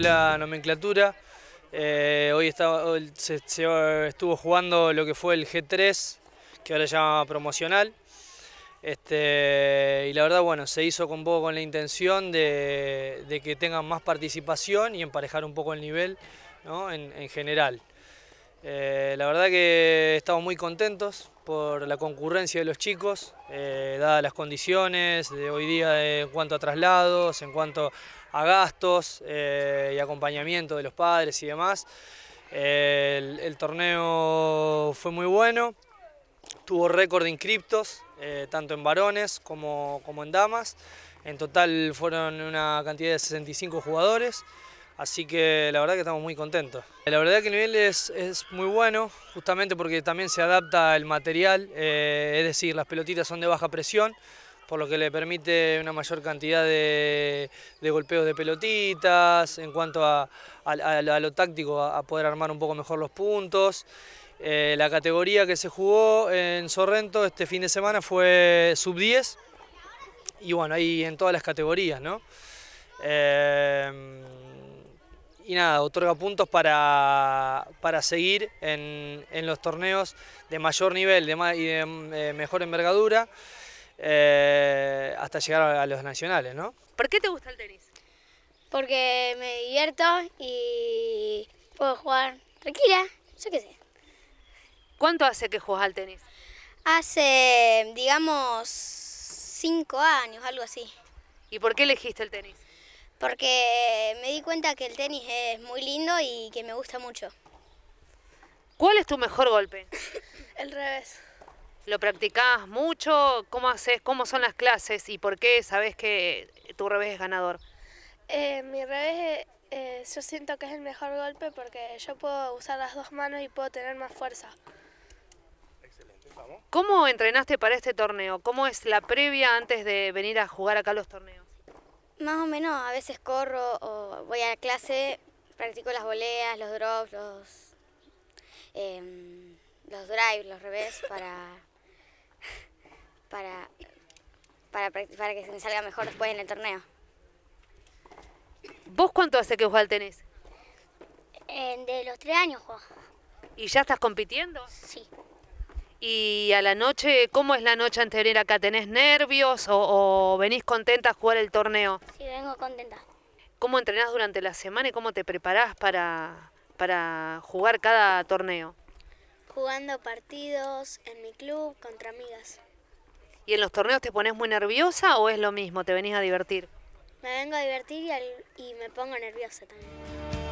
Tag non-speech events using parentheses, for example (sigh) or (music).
la nomenclatura. Eh, hoy estaba estuvo jugando lo que fue el G3, que ahora se llama promocional. Este, y la verdad, bueno, se hizo con con la intención de, que tengan más participación y emparejar un poco el nivel en general. Eh, la verdad que estamos muy contentos por la concurrencia de los chicos, eh, dadas las condiciones de hoy día en cuanto a traslados, en cuanto a gastos eh, y acompañamiento de los padres y demás. El, torneo fue muy bueno, tuvo récord de inscriptos, tanto en varones como, como en damas. En total fueron una cantidad de 65 jugadores. Así que la verdad que estamos muy contentos. La verdad que el nivel es, muy bueno, justamente porque también se adapta el material, eh, es decir, las pelotitas son de baja presión, por lo que le permite una mayor cantidad de, golpeos de pelotitas, en cuanto a, lo táctico, a, poder armar un poco mejor los puntos. Eh, la categoría que se jugó en Sorrento este fin de semana fue sub-10, y bueno, ahí en todas las categorías, ¿no? Eh, y nada, otorga puntos para, para seguir en, los torneos de mayor nivel de y de eh, mejor envergadura eh, hasta llegar a, los nacionales, ¿no? ¿Por qué te gusta el tenis? Porque me divierto y puedo jugar tranquila, yo qué sé. ¿Cuánto hace que juegas al tenis? Hace, digamos, cinco años, algo así. ¿Y por qué elegiste el tenis? porque me di cuenta que el tenis es muy lindo y que me gusta mucho. ¿Cuál es tu mejor golpe? (laughs) el revés. ¿Lo practicás mucho? ¿Cómo haces? ¿Cómo son las clases? ¿Y por qué sabes que tu revés es ganador? Eh, mi revés, eh, yo siento que es el mejor golpe porque yo puedo usar las dos manos y puedo tener más fuerza. Excelente, ¿Cómo entrenaste para este torneo? ¿Cómo es la previa antes de venir a jugar acá los torneos? Más o menos, a veces corro o voy a la clase, practico las voleas, los drops, los, em, los drives, los revés para, para, para, para que me salga mejor después en el torneo. ¿Vos cuánto hace que al tenés? de los tres años, juego. ¿Y ya estás compitiendo? Sí. Y a la noche, ¿cómo es la noche anterior acá? ¿Tenés nervios o, venís contenta a jugar el torneo? Sí, vengo contenta. ¿Cómo entrenás durante la semana y cómo te preparás para, para jugar cada torneo? Jugando partidos en mi club contra amigas. ¿Y en los torneos te pones muy nerviosa o es lo mismo? ¿Te venís a divertir? Me vengo a divertir y me pongo nerviosa también.